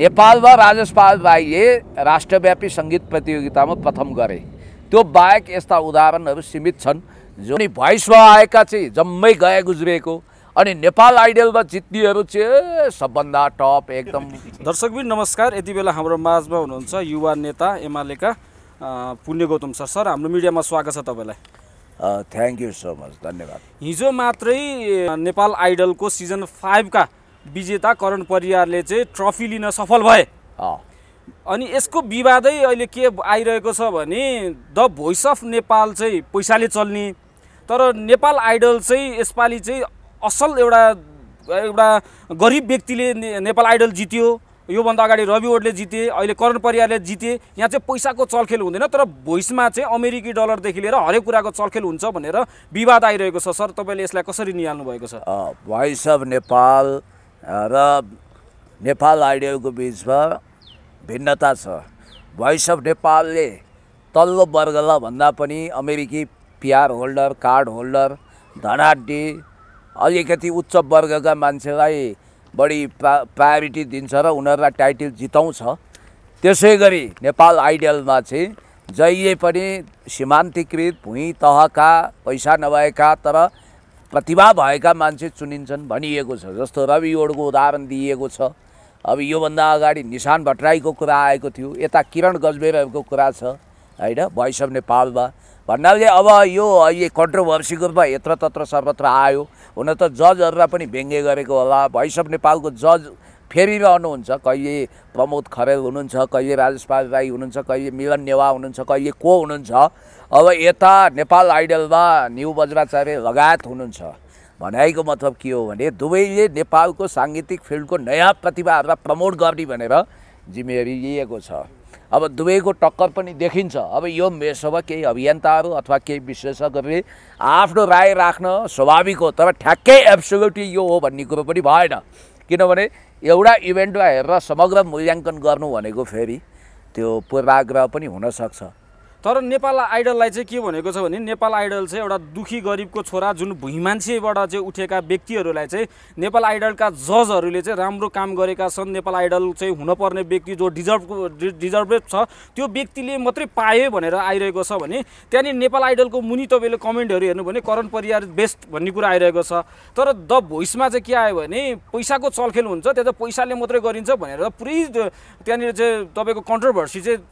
नेपालमा राजेश पाल राईले राष्ट्रव्यापी सङ्गीत प्रतियोगितामा प्रथम गरे त्यो बाहेक यस्ता उदाहरणहरू सीमित छन् जो अनि भोइसमा आएका चाहिँ जम्मै गए गुज्रिएको अनि नेपाल आइडलमा जित्नेहरू चाहिँ सबभन्दा टप एकदम दर्शकबिन नमस्कार यति बेला हाम्रो माझमा हुनुहुन्छ युवा नेता एमालेका पुण्य गौतम सर सर हाम्रो मिडियामा स्वागत छ तपाईँलाई थ्याङ्क यू सो मच धन्यवाद हिजो मात्रै नेपाल आइडलको सिजन फाइभका विजेता करण परियारले चाहिँ ट्रफी लिन सफल भए अनि यसको विवादै अहिले के आइरहेको छ भने द भोइस अफ नेपाल चाहिँ पैसाले चल्ने तर नेपाल आइडल चाहिँ यसपालि चाहिँ असल एउटा एउटा गरिब व्यक्तिले नेपाल आइडल जित्यो योभन्दा अगाडि रवि ओडले जिते अहिले करण परियारले जिते यहाँ चाहिँ पैसाको चलखेल हुँदैन तर भोइसमा चाहिँ अमेरिकी डलरदेखि लिएर हरेक कुराको चलखेल हुन्छ भनेर विवाद आइरहेको छ सर तपाईँले यसलाई कसरी निहाल्नु भएको छ भोइस अफ नेपाल र नेपाल आइडियलको बिचमा भिन्नता छ भोइस अफ नेपालले तल्लो वर्गलाई भन्दा पनि अमेरिकी पिआर होल्डर कार्ड होल्डर धनाडी अलिकति उच्च वर्गका मान्छेलाई बढी प्रा प्रायोरिटी दिन्छ र उनीहरूलाई टाइटल जिताउँछ त्यसै गरी नेपाल आइडलमा चाहिँ जहिले पनि सीमान्तीकृत भुइँ तहका पैसा नभएका तर प्रतिभा भएका मान्छे चुनिन्छन् भनिएको छ जस्तो रवि ओडको उदाहरण दिइएको छ अब योभन्दा अगाडि निशान भट्टराईको कुरा आएको थियो यता किरण गजबेरको कुरा छ होइन भोइस अफ नेपालमा भन्नाले अब यो अहिले कन्ट्रोभर्सीको रूपमा तत्र सर्वत्र आयो हुन त जजहरूलाई पनि व्यङ्ग्य गरेको होला भोइस अफ नेपालको जज फेरि रहनुहुन्छ कहिले प्रमोद खरेल हुनुहुन्छ कहिले राजेश पाल राई हुनुहुन्छ कहिले मिलन नेवा हुनुहुन्छ कहिले को हुनुहुन्छ अब यता नेपाल आइडलमा न्यु बज्राचार्य लगायत हुनुहुन्छ भनाइको मतलब के हो भने दुवैले नेपालको साङ्गीतिक फिल्डको नयाँ प्रतिभाहरूलाई प्रमोट गर्ने भनेर जिम्मेवारी लिएको छ अब दुवैको टक्कर पनि देखिन्छ अब यो मेसोमा केही अभियन्ताहरू अथवा केही विश्लेषकहरूले आफ्नो राय राख्न स्वाभाविक हो तर ठ्याक्कै एब्सोल्युटली यो हो भन्ने कुरो पनि भएन किनभने एउटा इभेन्टमा हेरेर समग्र मूल्याङ्कन गर्नु भनेको फेरि त्यो पूर्वाग्रह पनि हुनसक्छ तर नेपाल आइडललाई चाहिँ के भनेको छ भने नेपाल आइडल चाहिँ एउटा दुखी गरिबको छोरा जुन भुइँ मान्छेबाट चाहिँ उठेका व्यक्तिहरूलाई चाहिँ नेपाल आइडलका जजहरूले चाहिँ राम्रो काम गरेका छन् नेपाल आइडल चाहिँ हुनपर्ने व्यक्ति जो डिजर्भ डिजर्भेड छ त्यो व्यक्तिले मात्रै पाए भनेर आइरहेको छ भने त्यहाँनिर नेपाल आइडलको मुनि तपाईँले कमेन्टहरू हेर्नु भने करण परियार बेस्ट भन्ने कुरा आइरहेको छ तर द भोइसमा चाहिँ के आयो भने पैसाको चलखेल हुन्छ त्यहाँ त पैसाले मात्रै गरिन्छ भनेर पुरै त्यहाँनिर चाहिँ तपाईँको कन्ट्रोभर्सी चाहिँ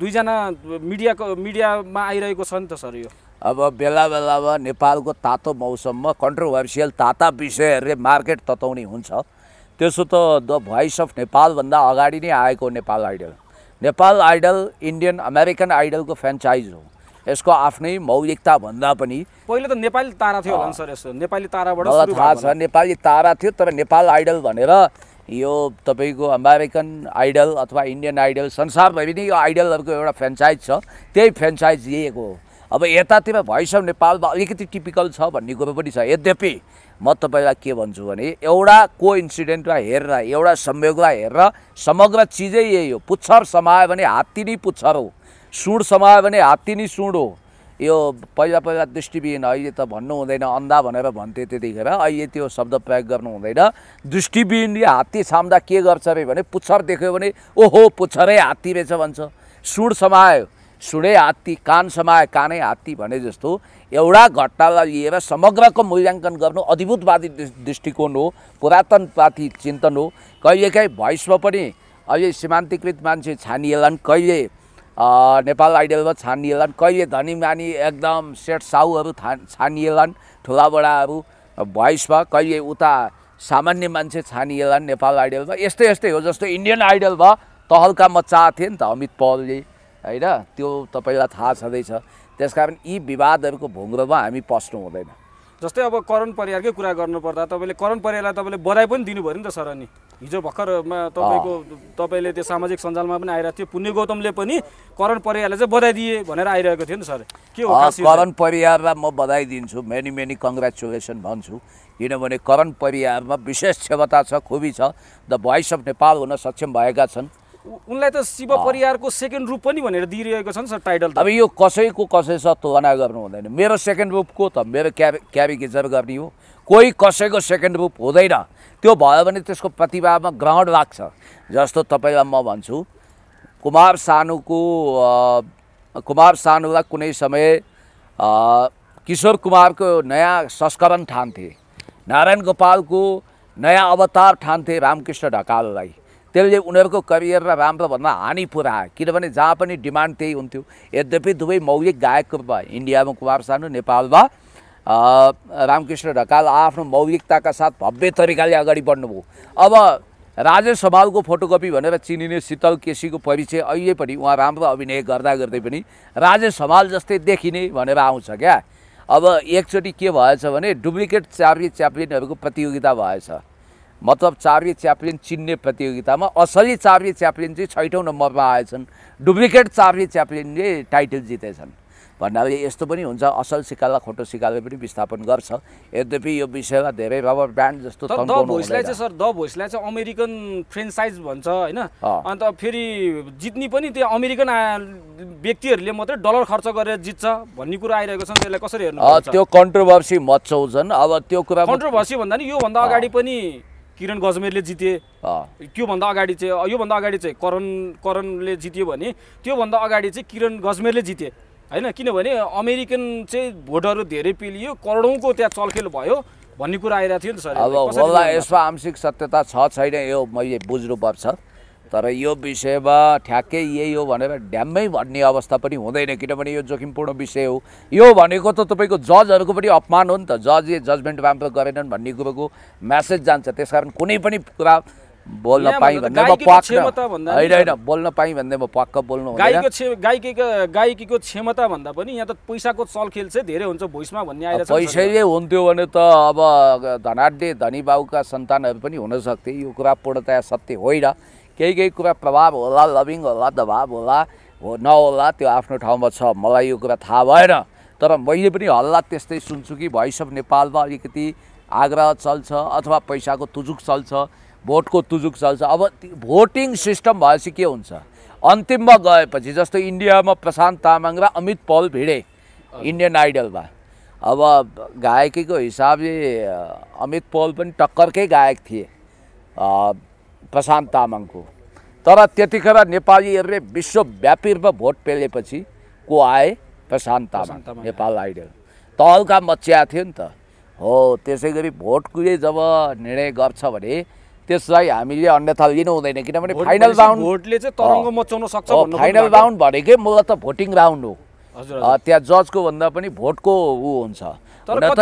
दुईजना मिडियाको मिडियामा आइरहेको छ नि त सर यो अब बेला बेलामा नेपालको तातो मौसममा कन्ट्रोभर्सियल ताता विषयहरूले मार्केट तताउने हुन्छ त्यसो त द भोइस अफ नेपालभन्दा अगाडि नै आएको Nepal Idol Nepal Idol Indian American आइडलको फ्रेन्चाइज हो यसको आफ्नै मौलिकता भन्दा पनि पहिले त नेपाली तारा थियो होला सर यसो नेपाली ताराबाट थाहा छ नेपाली तारा थियो तर नेपाल आइडल भनेर यो तपाईँको अमेरिकन आइडल अथवा इन्डियन आइडल संसारभरि नै यो आइडलहरूको एउटा फ्रेन्चाइज छ त्यही फ्रेन्चाइज लिएको हो अब यतातिर भोइस अफ नेपालमा अलिकति टिपिकल छ भन्ने कुरो पनि छ यद्यपि म तपाईँलाई के भन्छु भने एउटा को इन्सिडेन्टलाई हेरेर एउटा संयोगलाई हेरेर समग्र चिजै यही हो पुच्छर समायो भने हात्ती नै पुच्छर हो सुँड समायो भने हात्ती नै सुँड हो यो पहिला पहिला दृष्टिविहीन अहिले त भन्नु हुँदैन अन्धा भनेर भन्थे त्यतिखेर अहिले त्यो शब्द प्रयोग गर्नु हुँदैन दृष्टिविहीनले हात्ती छाम्दा के गर्छ अरे भने पुच्छर देख्यो भने ओहो पुच्छरै हात्ती रहेछ भन्छ सुड समायो सुडै हात्ती कान समायो कानै हात्ती भने जस्तो एउटा घटनालाई लिएर समग्रको मूल्याङ्कन गर्नु अधिभूतवादी दृष्टिकोण हो पुरातनवादी चिन्तन हो कहिलेकाहीँ भोइसमा पनि अहिले सीमान्तीकृत मान्छे छानिएलान् कहिले नेपाल आइडलमा छानिएलान् कहिले धनी मानी एकदम सेठ साहुहरू था छानिएलान् ठुलाबडाहरू भोइसमा कहिले उता सामान्य मान्छे छानिएलान् नेपाल आइडलमा यस्तै यस्तै हो जस्तो इन्डियन आइडल भयो तहल्का मच्चा थिएँ नि त अमित पौलले होइन त्यो तपाईँलाई थाहा छँदैछ त्यस कारण यी विवादहरूको भुङ्ग्रोमा हामी पस्नु हुँदैन जस्तै अब करण परियारकै कुरा गर्नुपर्दा तपाईँले करण परियारलाई तपाईँले बधाई पनि दिनुभयो नि त सर अनि हिजो भर्खरमा तपाईँको तपाईँले त्यो सामाजिक सञ्जालमा पनि आइरहेको थियो पुण्य गौतमले पनि करण परियारलाई चाहिँ बधाई दिए भनेर आइरहेको थियो नि सर के हो करण परियारलाई म बधाई दिन्छु मेनी मेनी कङ्ग्रेचुलेसन भन्छु किनभने करण परियारमा विशेष क्षमता छ खुबी छ द भोइस अफ नेपाल हुन सक्षम भएका छन् उनलाई त शिव परिवारको सेकेन्ड रूप पनि भनेर दिइरहेको छ नि सर टाइटल अब यो कसैको कसै कसैसँग तुलना गर्नु हुँदैन मेरो सेकेन्ड रूपको त मेरो क्याबे क्याबी गर्ने हो कोही कसैको सेकेन्ड रूप हुँदैन त्यो भयो भने त्यसको प्रतिभामा ग्रहण लाग्छ जस्तो तपाईँलाई म भन्छु कुमार सानुको कुमार सानुलाई कुनै समय किशोर कुमारको नयाँ संस्करण ठान्थे नारायण गोपालको नयाँ अवतार ठान्थे रामकृष्ण ढकाललाई त्यसले उनीहरूको करियर र राम्रोभन्दा हानि पुरा किनभने जहाँ पनि डिमान्ड त्यही हुन्थ्यो यद्यपि दुवै मौलिक गायकको रूपमा इन्डियामा कुमार सानु नेपालमा रामकृष्ण ढकाल आफ्नो मौलिकताका साथ भव्य तरिकाले अगाडि बढ्नुभयो अब राजेश सभाको फोटोकपी भनेर चिनिने शीतल केसीको परिचय अहिले पनि उहाँ राम्रो अभिनय गर्दा गर्दै पनि राजेश समाल जस्तै देखिने भनेर आउँछ क्या अब एकचोटि के भएछ भने डुप्लिकेट च्याप्री च्याप्लिनहरूको प्रतियोगिता भएछ मतलब चार्वी च्याप्लिन चिन्ने प्रतियोगितामा असली चार्वी च्याप्लिन चाहिँ छैटौँ नम्बरमा आएछन् डुप्लिकेट चार्वी च्याप्लिनले टाइटल जितेछन् भन्नाले यस्तो पनि हुन्छ असल सिकाला खोटो सिकालले पनि विस्थापन गर्छ यद्यपि यो विषयमा धेरै अब ब्रान्ड जस्तो भोइसलाई चाहिँ सर द भोइसलाई चाहिँ अमेरिकन फ्रेन्चाइज भन्छ होइन अन्त फेरि जित्ने पनि त्यो अमेरिकन व्यक्तिहरूले मात्रै डलर खर्च गरेर जित्छ भन्ने कुरा आइरहेको छ त्यसलाई कसरी हेर्नु त्यो कन्ट्रोभर्सी मचाउँछन् अब त्यो कुरा कन्ट्रोभर्सी भन्दा नि योभन्दा अगाडि पनि किरण गजमेरले जिते त्योभन्दा अगाडि चाहिँ योभन्दा अगाडि चाहिँ करण करणले जित्यो भने त्योभन्दा अगाडि चाहिँ किरण गजमेरले जिते होइन किनभने अमेरिकन चाहिँ भोटहरू धेरै पेलियो करोडौँको त्यहाँ चलखेल भयो भन्ने कुरा आइरहेको थियो नि सर अब होला यसमा आंशिक सत्यता छ छैन यो मैले बुझ्नुपर्छ तर यो विषयमा ठ्याक्कै यही हो भनेर ड्याम्मै भन्ने अवस्था पनि हुँदैन किनभने यो जोखिमपूर्ण विषय हो यो भनेको त तपाईँको जजहरूको पनि अपमान हो नि त जजले जजमेन्ट राम्रो गरेनन् भन्ने कुरोको म्यासेज जान्छ त्यस कारण कुनै पनि कुरा बोल्न पाएँ भन्ने म पक्क होइन होइन बोल्न पाएँ भन्ने म पक्क बोल्नु गायकीको क्षमता भन्दा पनि यहाँ त पैसाको चलखेल चाहिँ धेरै हुन्छ भोइसमा भन्ने आएर पैसैले हुन्थ्यो भने त अब धनाढ्य धनी बाबुका सन्तानहरू पनि हुनसक्थे यो कुरा पूर्णतया सत्य होइन केही केही कुरा प्रभाव होला लभिङ होला दबाब होला हो नहोला त्यो आफ्नो ठाउँमा छ मलाई यो कुरा थाहा भएन तर मैले पनि हल्ला त्यस्तै सुन्छु कि भोइस अफ नेपालमा अलिकति आग्रह चल्छ अथवा पैसाको तुजुक चल्छ भोटको तुजुक चल्छ अब भोटिङ सिस्टम भएपछि के हुन्छ अन्तिममा गएपछि जस्तो इन्डियामा प्रशान्त तामाङ र अमित पौल भिडे इन्डियन आइडलमा अब गायकीको हिसाबले अमित पौल पनि टक्करकै गायक थिए प्रशान्त तामाङको तर त्यतिखेर नेपालीहरूले विश्वव्यापी रूपमा भोट पेलेपछि को आए प्रशान्त तामाङ नेपाल आइडल तहलका मच्या थियो नि त हो त्यसै गरी भोटले जब निर्णय गर्छ भने त्यसलाई हामीले अन्यथा लिनु हुँदैन किनभने फाइनल राउन्ड भोटले चाहिँ मचाउन सक्छ फाइनल राउन्ड भनेकै त भोटिङ राउन्ड हो त्यहाँ जजको भन्दा पनि भोटको ऊ हुन्छ तर के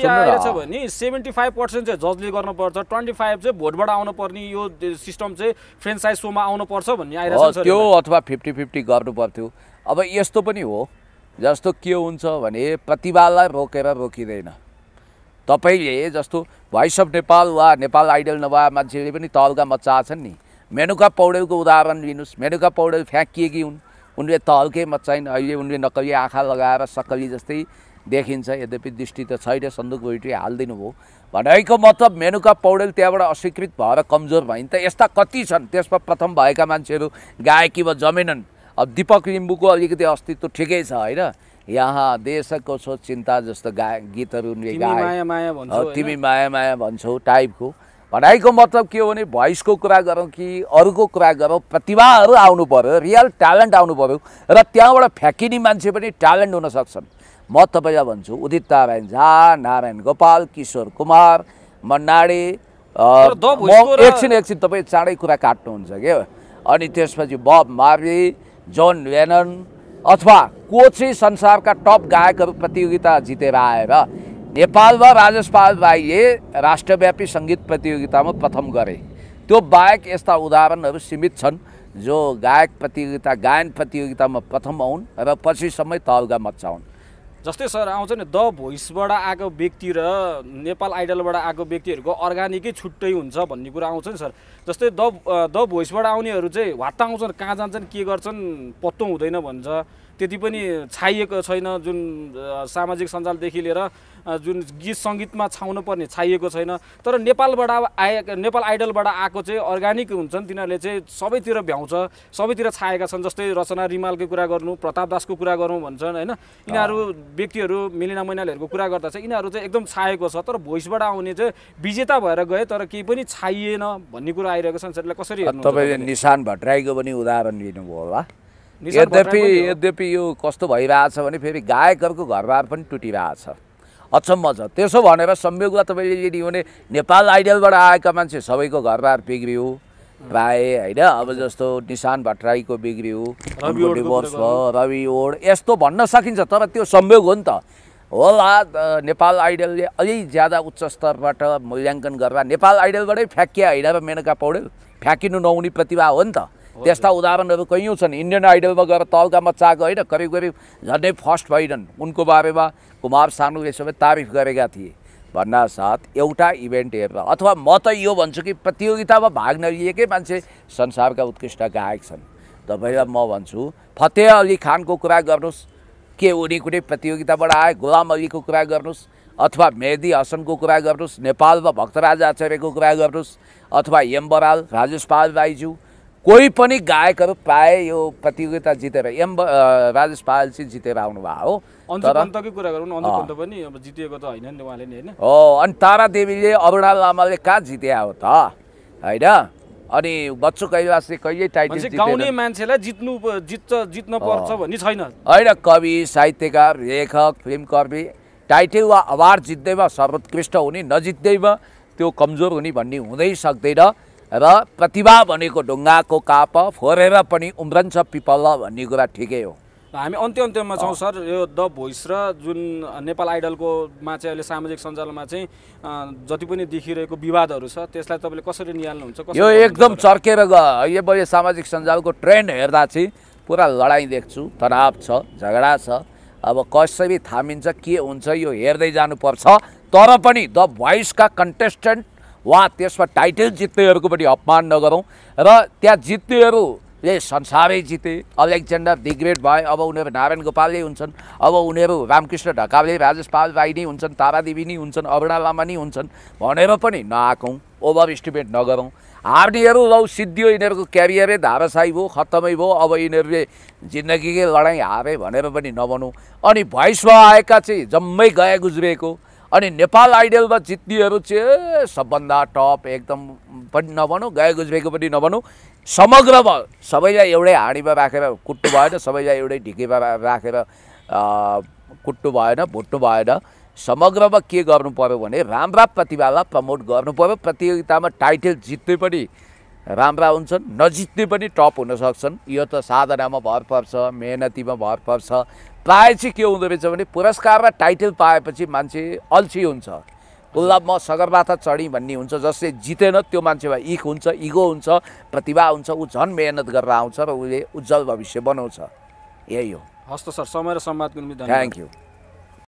के आइरहेछ भने सेभेन्टी फाइभ पर्सेन्ट चाहिँ जजले गर्नुपर्छ ट्वेन्टी फाइभ चाहिँ भोटबाट आउनुपर्ने यो सिस्टम चाहिँ फ्रेन्चाइज सोमा आउनुपर्छ भन्ने आइरहेको त्यो अथवा फिफ्टी फिफ्टी गर्नु पर्थ्यो अब यस्तो पनि हो जस्तो के हुन्छ भने प्रतिभालाई रोकेर रोकिँदैन तपाईँले जस्तो भोइस अफ नेपाल वा नेपाल आइडल नभए मान्छेले पनि तहल्का मच्चा छन् नि मेनुका पौडेलको उदाहरण लिनुहोस् मेनुका पौडेल फ्याँकिएकी हुन् उनले तहल्कै मचाइन् अहिले उनले नक्कली आँखा लगाएर सक्कली जस्तै देखिन्छ यद्यपि दृष्टि त छैन सन्दुक भोइटी हालिदिनु भयो भनेको मतलब मेनुका पौडेल त्यहाँबाट अस्वीकृत भएर कमजोर भइन् त यस्ता कति छन् त्यसमा प्रथम भएका मान्छेहरू गायकीमा जमेनन् अब दिपक लिम्बूको अलिकति अस्तित्व ठिकै छ होइन यहाँ देशको सोच चिन्ता जस्तो गाय गीतहरू तिमी माया माया भन्छौ टाइपको भनाइको मतलब के हो भने भोइसको कुरा गरौँ कि अरूको कुरा गरौँ प्रतिभाहरू आउनु पऱ्यो रियल ट्यालेन्ट आउनु पऱ्यो र त्यहाँबाट फ्याँकिने मान्छे पनि ट्यालेन्ट हुन सक्छन् म तपाईँलाई भन्छु उदित नारायण झा नारायण गोपाल किशोर कुमार मन्नाडे एकछिन एकछिन तपाईँ चाँडै कुरा काट्नुहुन्छ क्या अनि त्यसपछि बब मार्वी जोन वेनन अथवा को चाहिँ संसारका टप गायकहरू प्रतियोगिता जितेर आएर नेपालमा राजेश पाल राईले राष्ट्रव्यापी सङ्गीत प्रतियोगितामा प्रथम गरे त्यो बाहेक यस्ता उदाहरणहरू सीमित छन् जो गायक प्रतियोगिता गायन प्रतियोगितामा प्रथम आउन् र पछिसम्मै तहलगा मचाउन् जस्तै सर आउँछ नि द भोइसबाट आएको व्यक्ति र नेपाल आइडलबाट आएको व्यक्तिहरूको अर्ग्यानिकै छुट्टै हुन्छ भन्ने कुरा आउँछ नि सर जस्तै द द भोइसबाट आउनेहरू चाहिँ हत्ता आउँछन् कहाँ जान्छन् के गर्छन् पत्तो हुँदैन भन्छ त्यति पनि छाइएको छैन जुन सामाजिक सञ्जालदेखि लिएर जुन गीत सङ्गीतमा छाउनु पर्ने छाइएको छैन तर नेपालबाट आए नेपाल आइडलबाट आएको चाहिँ अर्ग्यानिक हुन्छन् तिनीहरूले चाहिँ सबैतिर भ्याउँछ सबैतिर छाएका छन् जस्तै रचना रिमालको कुरा गर्नु प्रताप दासको कुरा गरौँ भन्छन् होइन यिनीहरू व्यक्तिहरू मिलिना मैनालीहरूको कुरा गर्दा चाहिँ यिनीहरू चाहिँ एकदम छाएको छ तर भोइसबाट आउने चाहिँ विजेता भएर गए तर केही पनि छाइएन भन्ने कुरा आइरहेको छ कसरी तपाईँ निशान भट्टराईको पनि उदाहरण लिनुभयो होला यद्यपि यद्यपि यो कस्तो भइरहेछ भने फेरि गायकहरूको घरबार पनि टुटिरहेछ अचम्म छ त्यसो भनेर संयोगमा तपाईँले यदि भने नेपाल आइडलबाट आएका मान्छे सबैको घरबार बिग्रियो प्राय होइन अब जस्तो निशान भट्टराईको बिग्रियो डिभोर्स भयो रवि ओड यस्तो भन्न सकिन्छ तर त्यो संयोग हो नि त होला नेपाल आइडलले अलि ज्यादा उच्च स्तरबाट मूल्याङ्कन गर्दा नेपाल आइडलबाटै फ्याँकिया होइन मेनका पौडेल फ्याँकिनु नहुने प्रतिभा हो नि त त्यस्ता उदाहरणहरू कैयौँ छन् इन्डियन आइडलमा गएर तलका चाहेको होइन करिब करिब झन्डै फर्स्ट भइनन् उनको बारेमा कुमार सानुले सबै तारिफ गरेका थिए भन्ना साथ एउटा इभेन्ट हेरेर अथवा म त यो भन्छु कि प्रतियोगितामा भाग नलिएकै मान्छे संसारका उत्कृष्ट गायक छन् तपाईँलाई म भन्छु फतेह अली खानको कुरा गर्नुहोस् के उनी कुनै प्रतियोगिताबाट आए गुलाम अलीको कुरा गर्नुहोस् अथवा मेहदी हसनको कुरा गर्नुहोस् नेपालमा भक्तराज आचार्यको कुरा गर्नुहोस् अथवा यम बराल राजेश पाल राईज्यू कोही पनि गायकहरू पाए यो प्रतियोगिता जितेर एम राजेश पायल चाहिँ जितेर आउनुभएको हो हो अनि तारा देवीले अरुणा लामाले कहाँ जिते हो त होइन अनि बच्चु कैलाशले कहिले टाइटल गाउने मान्छेलाई जित्नु जित्छ जित्न पर्छ भन्ने छैन होइन कवि साहित्यकार लेखक फिल्मकर्मी टाइटल वा अवार्ड जित्दैमा सर्वोत्कृष्ट हुने नजित्दैमा त्यो कमजोर हुने भन्ने हुँदै सक्दैन र प्रतिभा भनेको ढुङ्गाको काप फोरेर पनि उम्रन्छ पिपल भन्ने कुरा ठिकै हो हामी अन्त्य अन्त्यमा छौँ सर यो द भोइस र जुन नेपाल आइडलकोमा चाहिँ अहिले सामाजिक सञ्जालमा चाहिँ जति पनि देखिरहेको विवादहरू छ त्यसलाई तपाईँले कसरी निहाल्नुहुन्छ यो एकदम चर्केर यो सामाजिक सञ्जालको ट्रेन्ड हेर्दा चाहिँ पुरा लडाइँ देख्छु तनाव छ झगडा छ अब कसरी थामिन्छ के हुन्छ यो हेर्दै जानुपर्छ तर पनि द भोइसका कन्टेस्टेन्ट उहाँ त्यसमा टाइटल जित्नेहरूको पनि अपमान नगरौँ र त्यहाँ जित्नेहरूले संसारै जिते अलेक्जेन्डर दिग्रेट भए अब उनीहरू नारायण गोपालले हुन्छन् अब उनीहरू रामकृष्ण ढकालले राजेश पाल राई नै हुन्छन् तारादेवी नै हुन्छन् अरुणा लामा नै हुन्छन् भनेर पनि नआकौँ ओभर इस्टिमेट नगरौँ हार्नेहरू लौ सिद्धियो यिनीहरूको क्यारियरै धारासाई भयो खत्तमै भयो अब यिनीहरूले जिन्दगीकै लडाइँ हारे भनेर पनि नभनौँ अनि भोइसमा आएका चाहिँ जम्मै गए गुज्रिएको अनि नेपाल आइडलमा जित्नेहरू चाहिँ सबभन्दा टप एकदम पनि नभनौँ गए गुज्रेको पनि नभनौँ समग्रमा सबैलाई एउटै हाँडीमा राखेर कुट्नु भएन सबैलाई एउटै ढिकीमा राखेर कुट्नु भएन भुट्नु भएन समग्रमा के गर्नु पऱ्यो भने राम्रा प्रतिभालाई प्रमोट गर्नु पऱ्यो प्रतियोगितामा टाइटल जित्ने पनि राम्रा हुन्छन् नजित्ने पनि टप हुन सक्छन् यो त साधनामा भर पर्छ मेहनतीमा भर पर्छ प्रायः चाहिँ के हुँदो रहेछ भने पुरस्कार र टाइटल पाएपछि मान्छे अल्छी हुन्छ उसलाई म सगरमाथा चढी भन्ने हुन्छ जसले जितेन त्यो मान्छेमा इक हुन्छ इगो हुन्छ प्रतिभा हुन्छ ऊ झन् मेहनत गरेर आउँछ र उसले उज्जवल भविष्य बनाउँछ यही हो हस्त सर समय र सम्वादको निम्ति थ्याङ्क यू